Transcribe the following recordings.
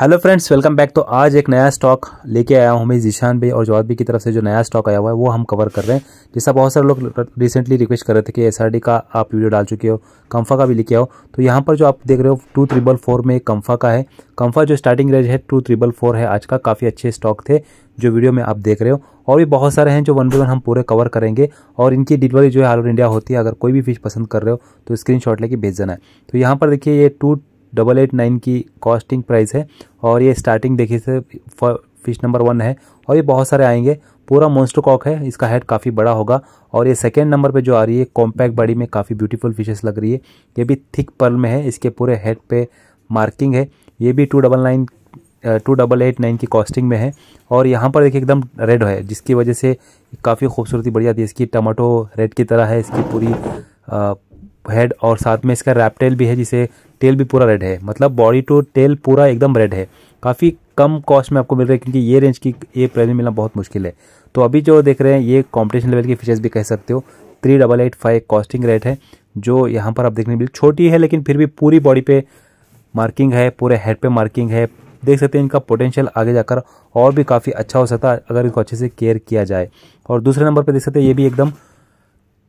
Hello friends welcome back तो आज एक नया स्टॉक लेके आया हूँ मैं जीशान भाई और जवाब भाई की तरफ से जो नया स्टॉक आया हुआ है वो हम कवर कर रहे हैं जैसा बहुत सारे लोग रिसेंटली रिक्वेस्ट कर रहे थे कि एसआरडी का आप वीडियो डाल चुके हो कंफा का भी लेके आओ तो यहाँ पर जो आप देख रहे हो टू ट्रिपल फोर में कंफा का है कंफा जो स्टार्टिंग रेंज है टू ट्रिपल फोर है आज का काफ़ी अच्छे स्टॉक थे जो वीडियो में आप देख रहे हो और भी बहुत सारे हैं जो वन बाई वन हम पूरे कवर करेंगे और इनकी डिलीवरी जो है ऑल ओवर इंडिया होती है अगर कोई भी फिश पसंद कर रहे हो तो स्क्रीन शॉट लेके भेज देना है तो यहाँ पर देखिए ये टू डबल एट नाइन की कॉस्टिंग प्राइस है और ये स्टार्टिंग देखिए से फिश नंबर वन है और ये बहुत सारे आएंगे पूरा मोन्स्टर कॉक है इसका हेड काफ़ी बड़ा होगा और ये सेकेंड नंबर पे जो आ रही है कॉम्पैक्ट बॉडी में काफ़ी ब्यूटीफुल फिशेस लग रही है ये भी थिक पर्ल में है इसके पूरे हेड पे मार्किंग है ये भी two double nine two double eight nine की कॉस्टिंग में है और यहाँ पर देखिए एकदम रेड है जिसकी वजह से काफ़ी खूबसूरती बढ़ जाती है इसकी टमाटो रेड की तरह है इसकी पूरी हेड और साथ में इसका रैपटेल भी है जिसे टेल भी पूरा रेड है मतलब बॉडी टू टेल पूरा एकदम रेड है काफ़ी कम कॉस्ट में आपको मिल रहा है क्योंकि ये रेंज की ये प्राइस में मिलना बहुत मुश्किल है तो अभी जो देख रहे हैं ये कॉम्पिटिशन लेवल की फीचर्स भी कह सकते हो three double eight five costing rate है जो यहाँ पर आप देखने मिल छोटी है लेकिन फिर भी पूरी बॉडी पे मार्किंग है पूरे हेड पे मार्किंग है देख सकते हैं इनका पोटेंशियल आगे जाकर और भी काफ़ी अच्छा हो सकता है अगर इनको अच्छे से केयर किया जाए और दूसरे नंबर पर देख सकते हैं ये भी एकदम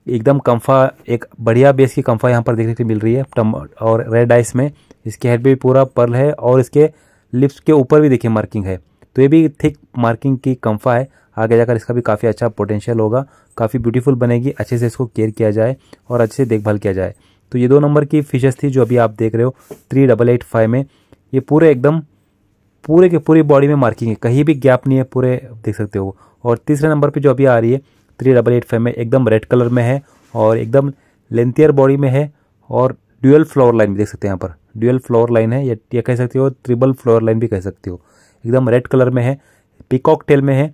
एकदम कंफा एक बढ़िया बेस की कंफा यहाँ पर देखने को मिल रही है और रेड आइस में इसके हेड भी पूरा पर्ल है और इसके लिप्स के ऊपर भी देखिए मार्किंग है तो ये भी थिक मार्किंग की कंफा है आगे जाकर इसका भी काफ़ी अच्छा पोटेंशियल होगा काफ़ी ब्यूटीफुल बनेगी अच्छे से इसको केयर किया जाए और अच्छे से देखभाल किया जाए तो ये दो नंबर की फिशेस थी जो अभी आप देख रहे हो थ्री डबल एट फाइव में ये पूरे एकदम पूरे के पूरी बॉडी में मार्किंग है कहीं भी गैप नहीं है पूरे देख सकते हो और तीसरे नंबर पे जो अभी आ रही है थ्री डबल एट फाइव में एकदम रेड कलर में है और एकदम लेंथियर बॉडी में है और ड्यूअल फ्लोर लाइन भी देख सकते हैं यहाँ पर ड्यूअल फ्लोर लाइन है या, या कह सकते हो ट्रिबल फ्लोर लाइन भी कह सकते हो एकदम रेड कलर में है पिकॉक टेल में है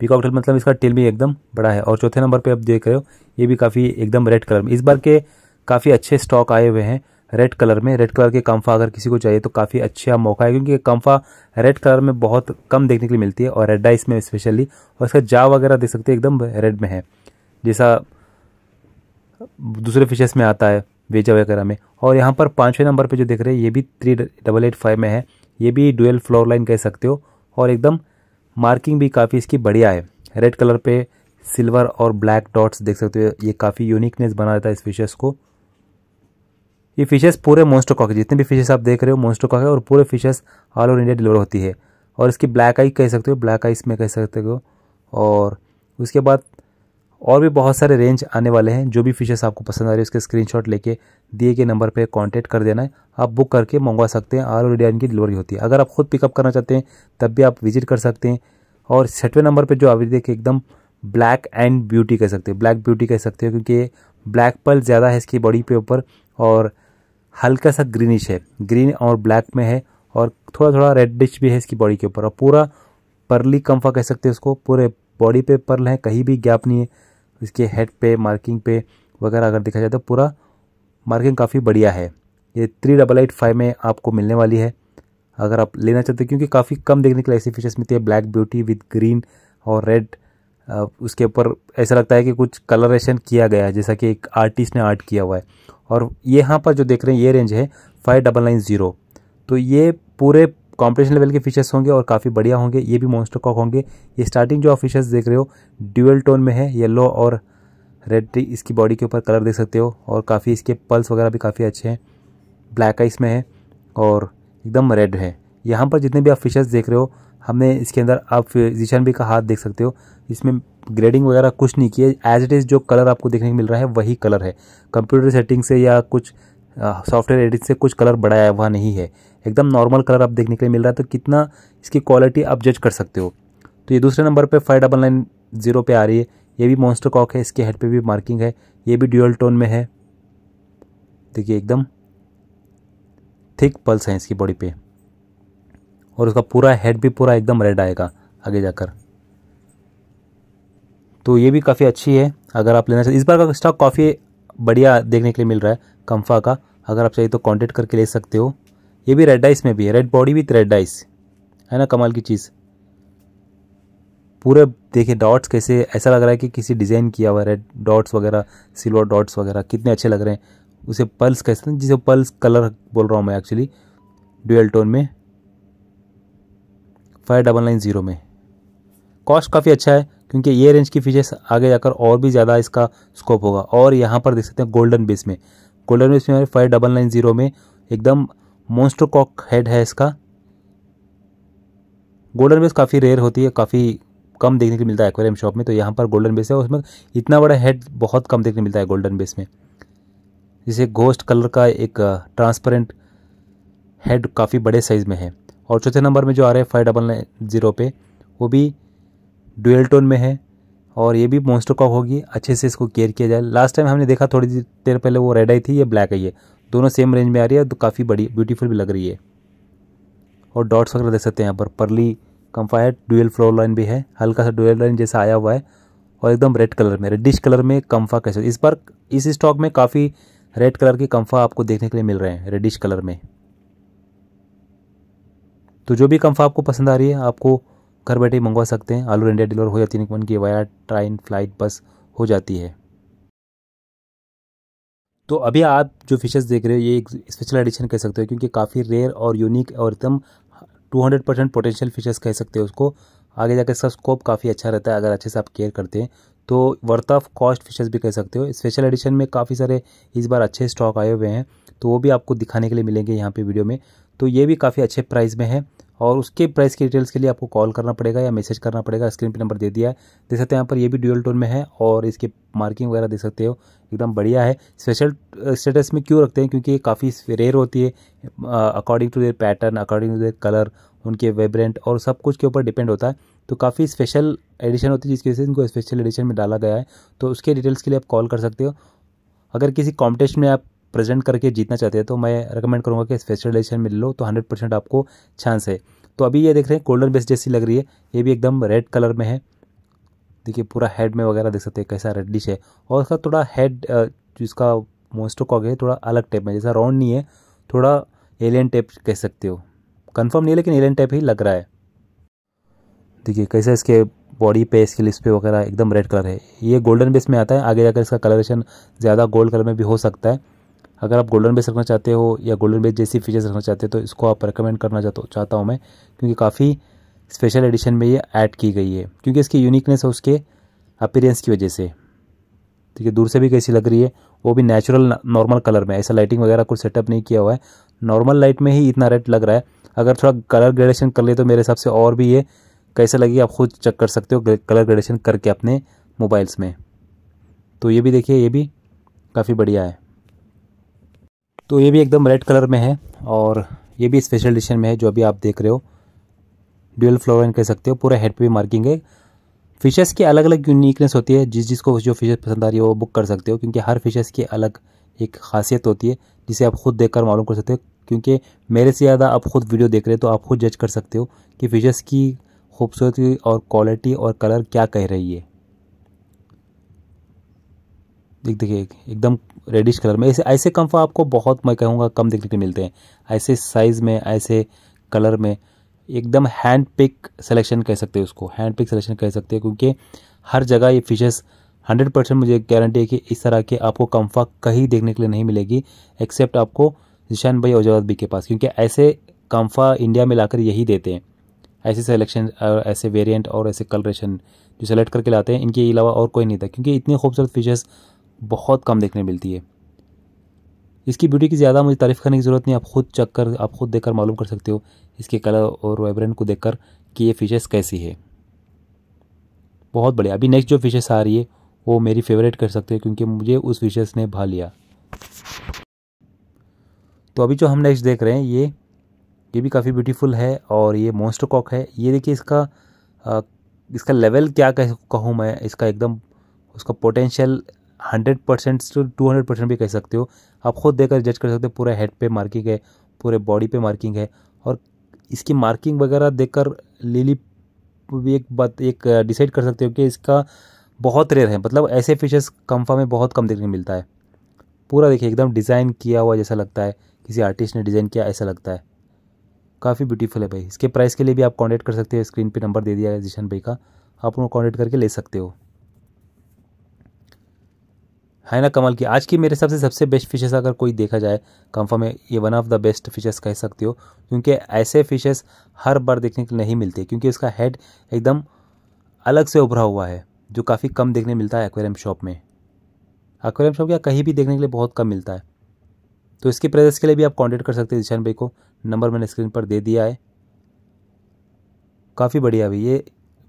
पिकॉक टेल मतलब इसका टेल भी एकदम बड़ा है और चौथे नंबर पर आप देख रहे हो ये भी काफ़ी एकदम रेड कलर में इस बार के काफ़ी अच्छे स्टॉक आए हुए हैं रेड कलर में रेड कलर के कंफा अगर किसी को चाहिए तो काफ़ी अच्छा मौका है क्योंकि कंफा रेड कलर में बहुत कम देखने के लिए मिलती है और रेड डाइस में स्पेशली और इसका जा वगैरह देख सकते हैं एकदम रेड में है जैसा दूसरे फिशेस में आता है वेजा वगैरह में और यहाँ पर पाँचवें नंबर पे जो देख रहे हैं ये भी थ्री डबल एट फाइव में है ये भी डुअल फ्लोर लाइन कह सकते हो और एकदम मार्किंग भी काफ़ी इसकी बढ़िया है रेड कलर पे सिल्वर और ब्लैक डॉट्स देख सकते हो ये काफ़ी यूनिकनेस बना देता है इस फिशेस को ये फिशेस पूरे मोस्टोकॉक जितने भी फिशेस आप देख रहे हो कॉक है और पूरे fishes all over India deliver होती है और इसकी ब्लैक आई कह सकते हो ब्लैक आइस में कह सकते हो और उसके बाद और भी बहुत सारे रेंज आने वाले हैं जो भी फिशेस आपको पसंद आ रही है उसके स्क्रीनशॉट लेके दिए गए नंबर पे कांटेक्ट कर देना है आप बुक करके मंगवा सकते हैं आर इंडिया इनकी डिलीवरी होती है अगर आप खुद पिकअप करना चाहते हैं तब भी आप विजिट कर सकते हैं और छठवें नंबर पर जो आप देखिए एकदम ब्लैक एंड ब्यूटी कह सकते हैं ब्लैक ब्यूटी कह सकते हो क्योंकि ब्लैक पल ज़्यादा है इसकी बॉडी पे ऊपर और हल्का सा ग्रीनिश है ग्रीन और ब्लैक में है और थोड़ा थोड़ा रेड डिश भी है इसकी बॉडी के ऊपर और पूरा पर्ली कंफा कह सकते हैं उसको पूरे बॉडी पे पर्ल है कहीं भी गैप नहीं है इसके हेड पे मार्किंग पे वगैरह अगर देखा जाए तो पूरा मार्किंग काफ़ी बढ़िया है ये थ्री डबल एट फाइव में आपको मिलने वाली है अगर आप लेना चाहते हैं क्योंकि काफ़ी कम देखने के लिए ऐसी फीचर्स मिलती है ब्लैक ब्यूटी विद ग्रीन और रेड उसके ऊपर ऐसा लगता है कि कुछ कलरेशन किया गया है जैसा कि एक आर्टिस्ट ने आर्ट किया हुआ है और ये यहाँ पर जो देख रहे हैं ये रेंज है फाइव डबल नाइन ज़ीरो तो ये पूरे कॉम्पिटिशन लेवल के फीचर्स होंगे और काफ़ी बढ़िया होंगे ये भी मोस्टर कॉक होंगे ये स्टार्टिंग जो आप फीचर्स देख रहे हो ड्यूअल टोन में है येलो और रेड इसकी बॉडी के ऊपर कलर देख सकते हो और काफ़ी इसके पल्स वगैरह भी काफ़ी अच्छे हैं ब्लैक आइस में है और एकदम रेड है यहाँ पर जितने भी आप फीचर्स देख रहे हो हमने इसके अंदर आप फिजिशियन भी का हाथ देख सकते हो इसमें ग्रेडिंग वगैरह कुछ नहीं किए एज इट इज़ जो कलर आपको देखने को मिल रहा है वही कलर है कंप्यूटर सेटिंग से या कुछ सॉफ्टवेयर एडिट से कुछ कलर बढ़ाया हुआ नहीं है एकदम नॉर्मल कलर आप देखने के लिए मिल रहा है तो कितना इसकी क्वालिटी आप जज कर सकते हो तो ये दूसरे नंबर पे फाइव डबल नाइन जीरो पे आ रही है ये भी मॉन्स्टर कॉक है इसके हेड पे भी मार्किंग है ये भी ड्यूअल टोन में है देखिए एकदम थिक पल्स हैं इसकी बॉडी पे और उसका पूरा हेड भी पूरा एकदम रेड आएगा आगे जाकर तो ये भी काफ़ी अच्छी है अगर आप लेना चाहते इस बार का स्टॉक काफ़ी बढ़िया देखने के लिए मिल रहा है कम्फा का अगर आप चाहिए तो कॉन्टेक्ट करके ले सकते हो ये भी रेड आइस में भी है red body with red eyes है ना कमाल की चीज़ पूरे देखिए डॉट्स कैसे ऐसा लग रहा है कि किसी डिज़ाइन किया हुआ है रेड डॉट्स वगैरह सिल्वर डॉट्स वगैरह कितने अच्छे लग रहे हैं उसे पल्स कैसे जिसे पल्स कलर बोल रहा हूँ मैं एक्चुअली ड्यूअल टोन में फाइव डबल नाइन ज़ीरो में कॉस्ट काफ़ी अच्छा है क्योंकि ये रेंज की फीचर्स आगे जाकर और भी ज़्यादा इसका स्कोप होगा और यहाँ पर देख सकते हैं गोल्डन बेस में गोल्डन बेस में हमारे फाइव डबल नाइन ज़ीरो में एकदम मोन्स्टर कॉक हेड है इसका गोल्डन बेस काफ़ी रेयर होती है काफ़ी कम देखने को मिलता है एक्वेरियम शॉप में तो यहाँ पर गोल्डन बेस है उसमें इतना बड़ा हेड बहुत कम देखने मिलता है गोल्डन बेस में जिसे घोस्ट कलर का एक ट्रांसपेरेंट हेड काफ़ी बड़े साइज़ में है और चौथे नंबर में जो आ रहे हैं फाइव डबल नाइन ज़ीरो पे वो भी डुअल टोन में है और ये भी मोन्स्टो कॉक होगी अच्छे से इसको केयर किया जाए लास्ट टाइम हमने देखा थोड़ी देर पहले वो रेड आई थी ये ब्लैक आई है दोनों सेम रेंज में आ रही है तो काफ़ी बड़ी ब्यूटीफुल भी लग रही है और डॉट्स वगैरह देख सकते हैं यहाँ पर पर्ली कम्फायर डुअल फ्लोर लाइन भी है हल्का सा डुअल लाइन जैसा आया हुआ है और एकदम रेड कलर में रेडिश कलर में कम्फा कैसे इस बार इस स्टॉक में काफ़ी रेड कलर के कम्फा आपको देखने के लिए मिल रहे हैं रेडिश कलर में तो जो भी कम्फा आपको पसंद आ रही है आपको घर बैठे मंगवा सकते हैं आलू इंडिया डिलीवर हो जाती है उनकी वाया ट्राइन फ्लाइट बस हो जाती है तो अभी आप जो फिशेस देख रहे हो ये एक स्पेशल एडिशन कह सकते हो क्योंकि काफ़ी रेयर और यूनिक और एकदम 200 परसेंट पोटेंशियल फिशेस कह सकते हो उसको आगे जाकर इसका स्कोप काफ़ी अच्छा रहता है अगर अच्छे से आप केयर करते हैं तो वर्थ ऑफ कॉस्ट फिशेस भी कह सकते हो स्पेशल एडिशन में काफ़ी सारे इस बार अच्छे स्टॉक आए हुए हैं तो वो भी आपको दिखाने के लिए मिलेंगे यहाँ पर वीडियो में तो ये भी काफ़ी अच्छे प्राइस में है और उसके प्राइस की डिटेल्स के लिए आपको कॉल करना पड़ेगा या मैसेज करना पड़ेगा स्क्रीन पे नंबर दे दिया है देख सकते हैं यहाँ पर ये भी ड्यूअल टोन में है और इसके मार्किंग वगैरह देख सकते हो एकदम बढ़िया है स्पेशल स्टेटस में क्यों रखते हैं क्योंकि ये काफ़ी रेयर होती है according to their pattern according to their colour उनके वेब्रेंट और सब कुछ के ऊपर डिपेंड होता है तो काफ़ी स्पेशल एडिशन होती है जिसकी वजह से इनको स्पेशल एडिशन में डाला गया है तो उसके डिटेल्स के लिए आप कॉल कर सकते हो अगर किसी कॉम्पिटिशन में आप प्रेजेंट करके जीतना चाहते हैं तो मैं रिकमेंड करूँगा कि स्पेशल एडिशन मिल लो तो हंड्रेड परसेंट आपको चांस है तो अभी ये देख रहे हैं गोल्डन बेस जैसी लग रही है ये भी एकदम रेड कलर में है देखिए पूरा हेड में वगैरह देख सकते हैं कैसा रेडिश है और उसका थोड़ा हेड जिसका मोस्टो कॉग है थोड़ा अलग टाइप में जैसा राउंड नहीं है थोड़ा एलियन टाइप कह सकते हो कंफर्म नहीं है लेकिन एलियन टाइप ही लग रहा है देखिए कैसा इसके बॉडी पे इसके लिप्स पे वगैरह एकदम रेड कलर है ये गोल्डन बेस में आता है आगे जाकर इसका कलरेशन ज़्यादा गोल्ड कलर में भी हो सकता है अगर आप गोल्डन बेस रखना चाहते हो या गोल्डन बेस जैसी फीचर्स रखना चाहते हो तो इसको आप रिकमेंड करना चाहता चाहता हूँ मैं क्योंकि काफ़ी स्पेशल एडिशन में ये ऐड की गई है क्योंकि इसकी यूनिकनेस है उसके अपीरेंस की वजह से ठीक है दूर से भी कैसी लग रही है वो भी नेचुरल नॉर्मल कलर में ऐसा लाइटिंग वगैरह कुछ सेटअप नहीं किया हुआ है नॉर्मल लाइट में ही इतना रेड लग रहा है अगर थोड़ा कलर ग्रेडेशन कर ले तो मेरे हिसाब से और भी ये कैसा लगेगी आप खुद चेक कर सकते हो कलर ग्रेडेशन करके अपने मोबाइल्स में तो ये भी देखिए ये भी काफ़ी बढ़िया है तो ये भी एकदम रेड कलर में है और ये भी स्पेशल एडिशन में है जो अभी आप देख रहे हो ड्यूअल फ्लोर कह सकते हो पूरा हेड पे भी मार्किंग है फिशेस की अलग अलग यूनिकनेस होती है जिस जिसको जो फिशेस पसंद आ रही है वो बुक कर सकते हो क्योंकि हर फिशेस की अलग एक खासियत होती है जिसे आप खुद देखकर मालूम कर सकते हो क्योंकि मेरे से ज़्यादा आप खुद वीडियो देख रहे हो तो आप खुद जज कर सकते हो कि फिशेस की खूबसूरती और क्वालिटी और कलर क्या कह रही है देख देखिए एकदम रेडिश कलर में ऐसे ऐसे कम्फा आपको बहुत मैं कहूँगा कम देखने के मिलते हैं ऐसे साइज़ में ऐसे कलर में एकदम हैंड पिक सिलेक्शन कह सकते हैं उसको हैंड पिक सिलेक्शन कह सकते हैं क्योंकि हर जगह ये फिशेस हंड्रेड परसेंट मुझे गारंटी है कि इस तरह के आपको कम्फा कहीं देखने के लिए नहीं मिलेगी एक्सेप्ट आपको जिशान भाई औजावत बी के पास क्योंकि ऐसे कम्फा इंडिया में ला यही देते हैं ऐसे और ऐसे वेरियंट और ऐसे कलरेशन जो सेलेक्ट करके लाते हैं इनके अलावा और कोई नहीं था क्योंकि इतने खूबसूरत फ़िशेज़ बहुत कम देखने मिलती है इसकी ब्यूटी की ज़्यादा मुझे तारीफ़ करने की ज़रूरत नहीं आप खुद चक कर आप खुद देखकर मालूम कर सकते हो इसके कलर और वाइब्रेंट को देखकर कि ये फिशेस कैसी है बहुत बढ़िया अभी नेक्स्ट जो फिशेस आ रही है वो मेरी फेवरेट कर सकते हैं क्योंकि मुझे उस फिशेस ने भा लिया तो अभी जो हम नेक्स्ट देख रहे हैं ये ये भी काफ़ी ब्यूटीफुल है और ये मोस्टर कॉक है ये देखिए इसका आ, इसका लेवल क्या कह कहूँ मैं इसका एकदम उसका potential hundred percent to two hundred percent भी कह सकते हो आप खुद देखकर जज कर सकते हो पूरे हेड पे मार्किंग है पूरे बॉडी पे मार्किंग है और इसकी मार्किंग वगैरह देखकर लिली भी एक बात एक डिसाइड कर सकते हो कि इसका बहुत रेयर है मतलब ऐसे फिशेस कम्फा में बहुत कम देखने मिलता है पूरा देखिए एकदम डिज़ाइन किया हुआ जैसा लगता है किसी आर्टिस्ट ने डिज़ाइन किया ऐसा लगता है काफ़ी ब्यूटीफुल है भाई इसके प्राइस के लिए भी आप कॉन्टैक्ट कर सकते हो स्क्रीन पे नंबर दे दिया है जिशन भाई का आप उनको कॉन्टैक्ट करके ले सकते हो है ना कमल की आज की मेरे हिसाब से सबसे बेस्ट फिशेस अगर कोई देखा जाए कंफर्म है ये one of the best fishes कह सकते हो क्योंकि ऐसे फिशेस हर बार देखने के लिए नहीं मिलते क्योंकि उसका हेड एकदम अलग से उभरा हुआ है जो काफ़ी कम देखने मिलता है एक्वेरियम शॉप में एक्वेरियम शॉप या कहीं भी देखने के लिए बहुत कम मिलता है तो इसके प्रेजेस के लिए भी आप कॉन्टेक्ट कर सकते हैं ईशान भाई को नंबर मैंने स्क्रीन पर दे दिया है काफ़ी बढ़िया भाई ये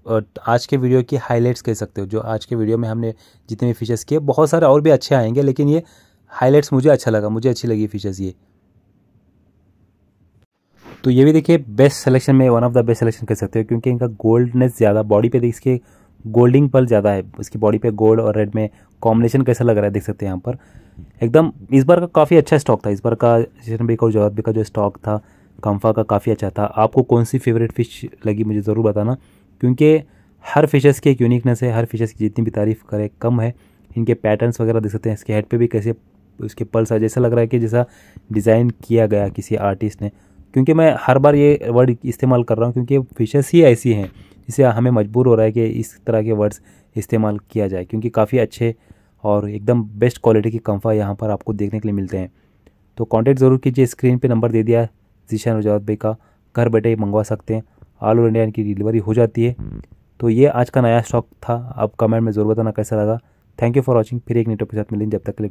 आज के वीडियो की हाइलाइट्स कह सकते हो जो आज के वीडियो में हमने जितने भी फीचर्स किए बहुत सारे और भी अच्छे आएंगे लेकिन ये हाइलाइट्स मुझे अच्छा लगा मुझे अच्छी लगी फीचर्स ये तो ये भी देखिए बेस्ट सिलेक्शन में one of the best selection कह सकते हो क्योंकि इनका गोल्डनेस ज़्यादा बॉडी पे इसके गोल्डिंग पल ज़्यादा है इसकी बॉडी पे गोल्ड और रेड में कॉम्बिनेशन कैसा लग रहा है देख सकते हैं यहाँ पर एकदम इस बार का काफ़ी अच्छा स्टॉक था इस बार का जिसमें बेक और जवाब का जो स्टॉक था कंफा का काफ़ी अच्छा था आपको कौन सी फेवरेट फिश लगी मुझे ज़रूर बताना क्योंकि हर फिशेस की एक यूनिकनेस है हर फिशेस की जितनी भी तारीफ़ करें कम है इनके पैटर्न्स वगैरह देख सकते हैं इसके हेड पे भी कैसे उसके पल्स आ जैसा लग रहा है कि जैसा डिज़ाइन किया गया किसी आर्टिस्ट ने क्योंकि मैं हर बार ये वर्ड इस्तेमाल कर रहा हूँ क्योंकि फिशेस ही ऐसी हैं जिसे हमें मजबूर हो रहा है कि इस तरह के वर्ड्स इस्तेमाल किया जाए क्योंकि काफ़ी अच्छे और एकदम बेस्ट क्वालिटी की कंफा यहाँ पर आपको देखने के लिए मिलते हैं तो कॉन्टैक्ट ज़रूर कीजिए स्क्रीन पर नंबर दे दिया जीशान रजावत भाई का घर बैठे मंगवा सकते हैं ऑल ओवर इंडिया इनकी डिलीवरी हो जाती है हम्म। तो ये आज का नया स्टॉक था आप कमेंट में ज़रूर बताना कैसा लगा थैंक यू फॉर वॉचिंग फिर एक नेटवर्क के साथ मिलेंगे जब तक